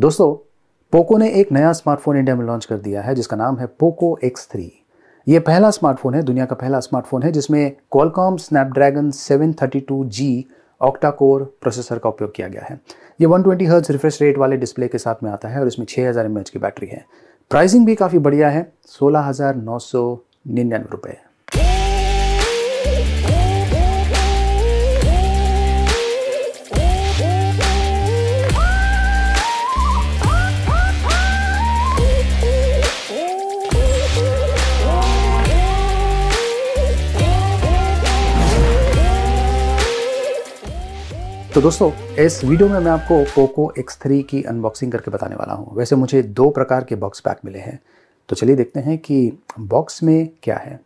दोस्तों पोको ने एक नया स्मार्टफोन इंडिया में लॉन्च कर दिया है जिसका नाम है पोको एक्स थ्री ये पहला स्मार्टफोन है दुनिया का पहला स्मार्टफोन है जिसमें Qualcomm Snapdragon 732G octa core processor का उपयोग किया गया है ये 120 ट्वेंटी हर्ज रिफ्रेश रेट वाले डिस्प्ले के साथ में आता है और इसमें 6000 हज़ार की बैटरी है प्राइसिंग भी काफ़ी बढ़िया है सोलह हज़ार नौ सौ निन्यानवे रुपये तो दोस्तों इस वीडियो में मैं आपको पोको X3 की अनबॉक्सिंग करके बताने वाला हूँ वैसे मुझे दो प्रकार के बॉक्स पैक मिले हैं तो चलिए देखते हैं कि बॉक्स में क्या है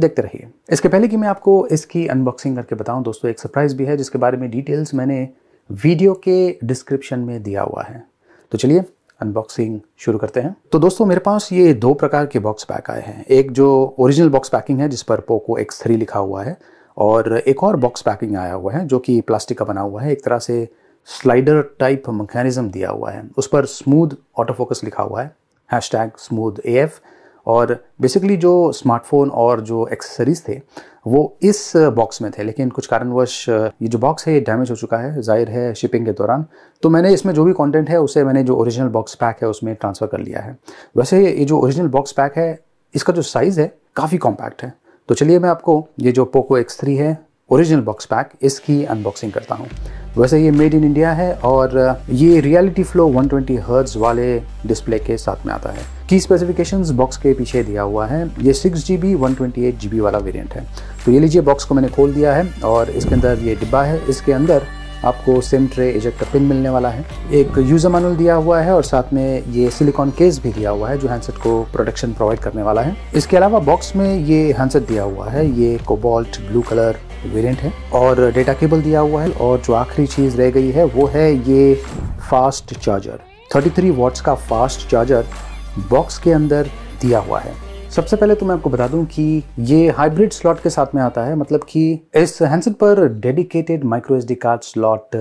देखते रहिए इसके पहले कि मैं आपको इसकी अनबॉक्सिंग करके बताऊं दोस्तों एक सरप्राइज़ भी है जिसके बारे में डिटेल्स मैंने वीडियो के डिस्क्रिप्शन में दिया हुआ है तो चलिए अनबॉक्सिंग शुरू करते हैं तो दोस्तों मेरे पास ये दो प्रकार के बॉक्स पैक आए हैं एक जो ओरिजिनल बॉक्स पैकिंग है जिस पर पोको एक्स लिखा हुआ है और एक और बॉक्स पैकिंग आया हुआ है जो कि प्लास्टिक का बना हुआ है एक तरह से स्लाइडर टाइप मैकेनिज़्म दिया हुआ है उस पर स्मूद ऑटो फोकस लिखा हुआ है hashtag smooth A F और बेसिकली जो स्मार्टफोन और जो एक्सेसरीज थे वो इस बॉक्स में थे लेकिन कुछ कारणवश ये जो बॉक्स है ये डैमेज हो चुका है जाहिर है शिपिंग के दौरान तो मैंने इसमें जो भी कंटेंट है उसे मैंने जो ओरिजिनल बॉक्स पैक है उसमें ट्रांसफ़र कर लिया है वैसे ये जो ओरिजिनल बॉक्स पैक है इसका जो साइज़ है काफ़ी कॉम्पैक्ट है तो चलिए मैं आपको ये जो पोको एक्स थ्री है ओरिजिनल बॉक्स पैक इसकी अनबॉक्सिंग करता हूँ वैसे ये मेड इन इंडिया है और ये रियलिटी फ्लो 120 ट्वेंटी वाले डिस्प्ले के साथ में आता है की स्पेसिफिकेशंस बॉक्स के पीछे दिया हुआ है ये six G B one twenty eight G B वाला वेरियंट है तो ये लीजिए बॉक्स को मैंने खोल दिया है और इसके अंदर ये डिब्बा है इसके अंदर आपको सिम ट्रे इजेक्टर पिन मिलने वाला है एक यूज़र मैनुअल दिया हुआ है और साथ में ये सिलिकॉन केस भी दिया हुआ है जो हैंडसेट को प्रोटेक्शन प्रोवाइड करने वाला है इसके अलावा बॉक्स में ये हैंडसेट दिया हुआ है ये कोबाल्ट ब्लू कलर वेरिएंट है और डेटा केबल दिया हुआ है और जो आखिरी चीज़ रह गई है वो है ये फास्ट चार्जर 33 थ्री का फास्ट चार्जर बॉक्स के अंदर दिया हुआ है सबसे पहले तो मैं आपको बता दूं कि ये हाइब्रिड स्लॉट के साथ में आता है मतलब कि इस हैंडसेट पर dedicated micro S card slot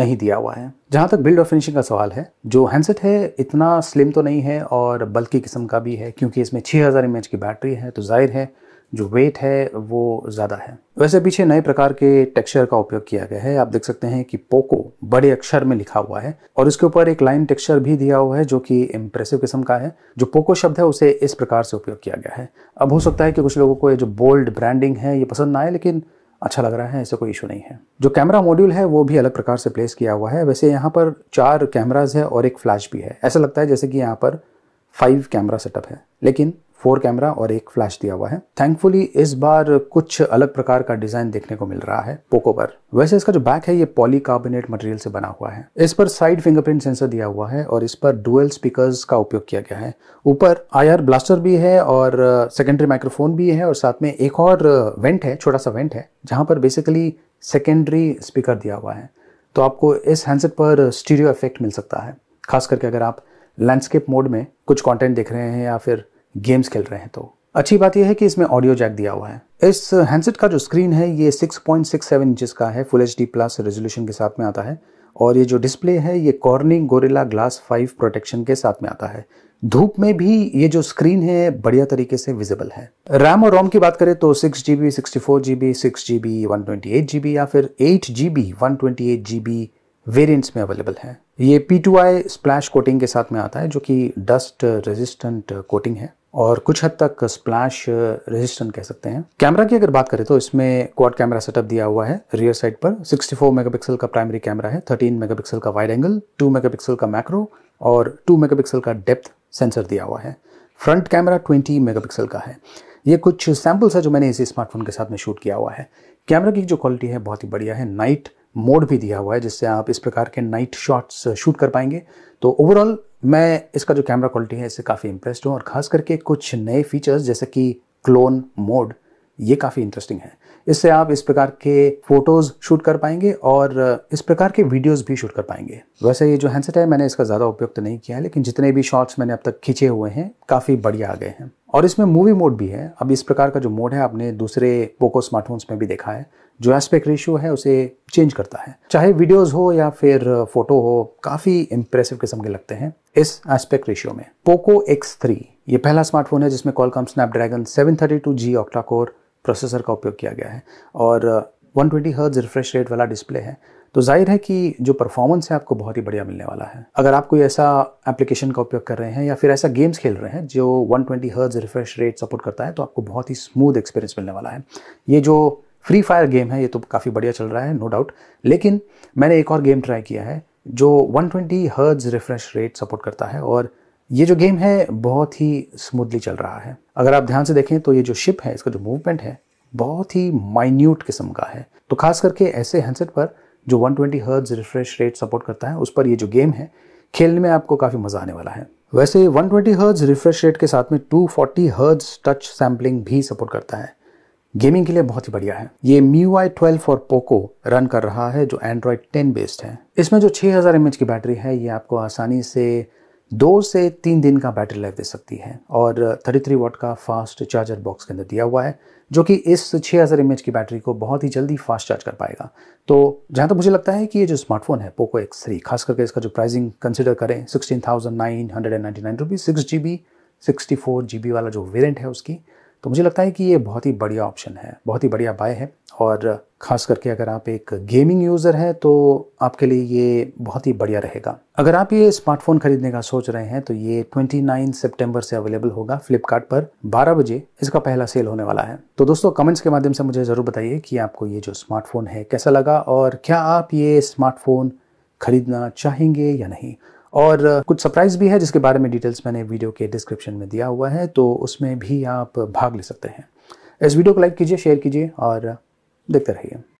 नहीं दिया हुआ है जहां तक बिल्ड और फिनिशिंग का सवाल है जो हैंडसेट है इतना स्लिम तो नहीं है और बल्कि किस्म का भी है क्योंकि इसमें छह हज़ार की बैटरी है तो जाहिर है जो वेट है वो ज़्यादा है वैसे पीछे नए प्रकार के टेक्सचर का उपयोग किया गया है आप देख सकते हैं कि पोको बड़े अक्षर में लिखा हुआ है और इसके ऊपर एक लाइन टेक्सचर भी दिया हुआ है जो कि इम्प्रेसिव किस्म का है जो पोको शब्द है उसे इस प्रकार से उपयोग किया गया है अब हो सकता है कि कुछ लोगों को ये जो बोल्ड ब्रांडिंग है ये पसंद ना आए लेकिन अच्छा लग रहा है ऐसे कोई इशू नहीं है जो कैमरा मॉड्यूल है वो भी अलग प्रकार से प्लेस किया हुआ है वैसे यहाँ पर चार कैमराज है और एक फ्लैश भी है ऐसा लगता है जैसे कि यहाँ पर फाइव कैमरा सेटअप है लेकिन फोर कैमरा और एक फ्लैश दिया हुआ है थैंकफुली इस बार कुछ अलग प्रकार का डिजाइन देखने को मिल रहा है पोको पर वैसे इसका जो बैक है ये पॉलीकार्बोनेट मटेरियल से बना हुआ है इस पर साइड फिंगरप्रिंट सेंसर दिया हुआ है और इस पर डुअल स्पीकर्स का उपयोग किया गया है ऊपर आईआर ब्लास्टर भी है और सेकेंडरी uh, माइक्रोफोन भी है और साथ में एक और वेंट uh, है छोटा सा वेंट है जहां पर बेसिकली सेकेंडरी स्पीकर दिया हुआ है तो आपको इस हैंडसेट पर स्टीरियो इफेक्ट मिल सकता है खास करके अगर आप लैंडस्केप मोड में कुछ कंटेंट देख रहे हैं या फिर गेम्स खेल रहे हैं तो अच्छी बात यह है कि इसमें ऑडियो जैक दिया हुआ है इस हैंडसेट का जो स्क्रीन है ये 6.67 इंचज का है फुल एच प्लस रेजोल्यूशन के साथ में आता है और ये जो डिस्प्ले है ये कॉर्निंग गोरेला ग्लास 5 प्रोटेक्शन के साथ में आता है धूप में भी ये जो स्क्रीन है बढ़िया तरीके से विजिबल है रैम और रोम की बात करें तो six G B sixty four G B six G B one twenty eight G B या फिर eight G B one twenty eight G B variants में अवेलेबल है ये P two I splash coating के साथ में आता है जो कि डस्ट रेजिस्टेंट कोटिंग है और कुछ हद तक स्प्लैश रेजिस्टेंट कह सकते हैं कैमरा की अगर बात करें तो इसमें क्वाड कैमरा सेटअप दिया हुआ है रियर साइड पर 64 मेगापिक्सल का प्राइमरी कैमरा है 13 मेगापिक्सल का वाइड एंगल 2 मेगापिक्सल का मैक्रो और 2 मेगापिक्सल का डेप्थ सेंसर दिया हुआ है फ्रंट कैमरा 20 मेगापिक्सल का है ये कुछ सैम्पल्स है जो मैंने इसी स्मार्टफोन के साथ में शूट किया हुआ है कैमरा की जो क्वालिटी है बहुत ही बढ़िया है नाइट मोड भी दिया हुआ है जिससे आप इस प्रकार के नाइट शॉट्स शूट कर पाएंगे तो ओवरऑल मैं इसका जो कैमरा क्वालिटी है इससे काफ़ी इंप्रेस्ड हूँ और ख़ास करके कुछ नए फीचर्स जैसे कि क्लोन मोड ये काफ़ी इंटरेस्टिंग है इससे आप इस प्रकार के फ़ोटोज़ शूट कर पाएंगे और इस प्रकार के वीडियोस भी शूट कर पाएंगे वैसे ये जो हैंडसेट है मैंने इसका ज़्यादा उपयोग तो नहीं किया है लेकिन जितने भी शॉट्स मैंने अब तक खींचे हुए हैं काफ़ी बढ़िया आ गए हैं और इसमें मूवी मोड भी है अब इस प्रकार का जो मोड है आपने दूसरे पोको स्मार्टफोन्स में भी देखा है जो एस्पेक्ट रेशियो है उसे चेंज करता है चाहे वीडियोस हो या फिर फोटो हो काफ़ी इंप्रेसिव किस्म के लगते हैं इस एस्पेक्ट रेशियो में पोको एक्स थ्री ये पहला स्मार्टफोन है जिसमें Qualcomm Snapdragon two G octa core processor का उपयोग किया गया है और one twenty hertz refresh rate वाला डिस्प्ले है तो जाहिर है कि जो परफॉर्मेंस है आपको बहुत ही बढ़िया मिलने वाला है अगर आप कोई ऐसा एप्लीकेशन का उपयोग कर रहे हैं या फिर ऐसा गेम्स खेल रहे हैं जो 120 twenty hertz refresh rate support करता है तो आपको बहुत ही स्मूथ एक्सपीरियंस मिलने वाला है ये जो फ्री फायर गेम है ये तो काफ़ी बढ़िया चल रहा है नो डाउट लेकिन मैंने एक और गेम ट्राई किया है जो 120 twenty hertz refresh rate support करता है और ये जो गेम है बहुत ही स्मूथली चल रहा है अगर आप ध्यान से देखें तो ये जो शिप है इसका जो मूवमेंट है बहुत ही माइन्यूट किस्म का है तो खास करके ऐसे हैंडसेट पर जो 120 twenty hertz refresh rate support करता है उस पर ये जो गेम है खेलने में आपको काफ़ी मज़ा आने वाला है वैसे 120 ट्वेंटी हर्ज रिफ्रेश रेट के साथ में 240 फोर्टी हर्ज टच सैम्पलिंग भी सपोर्ट करता है गेमिंग के लिए बहुत ही बढ़िया है ये MIUI आई ट्वेल्व और पोको रन कर रहा है जो एंड्रॉयड टेन बेस्ड है इसमें जो छह हज़ार एम की बैटरी है ये आपको आसानी से दो से तीन दिन का बैटरी लाइफ दे सकती है और थर्टी थ्री वॉट का फास्ट चार्जर बॉक्स के अंदर दिया हुआ है जो कि इस 6000 हज़ार की बैटरी को बहुत ही जल्दी फास्ट चार्ज कर पाएगा तो जहाँ तक तो मुझे लगता है कि ये जो स्मार्टफोन है पोको एक्स थ्री खास करके इसका जो प्राइसिंग कंसिडर करें sixteen thousand nine hundred and ninety nine rupees six G B sixty four G B वाला जो वेरियंट है उसकी तो मुझे लगता है कि ये बहुत ही बढ़िया ऑप्शन है बहुत ही बढ़िया बाय है और खास करके अगर आप एक गेमिंग यूज़र हैं तो आपके लिए ये बहुत ही बढ़िया रहेगा अगर आप ये स्मार्टफोन खरीदने का सोच रहे हैं तो ये 29 सितंबर से अवेलेबल होगा फ्लिपकार्ट पर 12 बजे इसका पहला सेल होने वाला है तो दोस्तों कमेंट्स के माध्यम से मुझे ज़रूर बताइए कि आपको ये जो स्मार्टफोन है कैसा लगा और क्या आप ये स्मार्टफोन खरीदना चाहेंगे या नहीं और कुछ सरप्राइज भी है जिसके बारे में डिटेल्स मैंने वीडियो के डिस्क्रिप्शन में दिया हुआ है तो उसमें भी आप भाग ले सकते हैं इस वीडियो को लाइक कीजिए शेयर कीजिए और देखते रहिए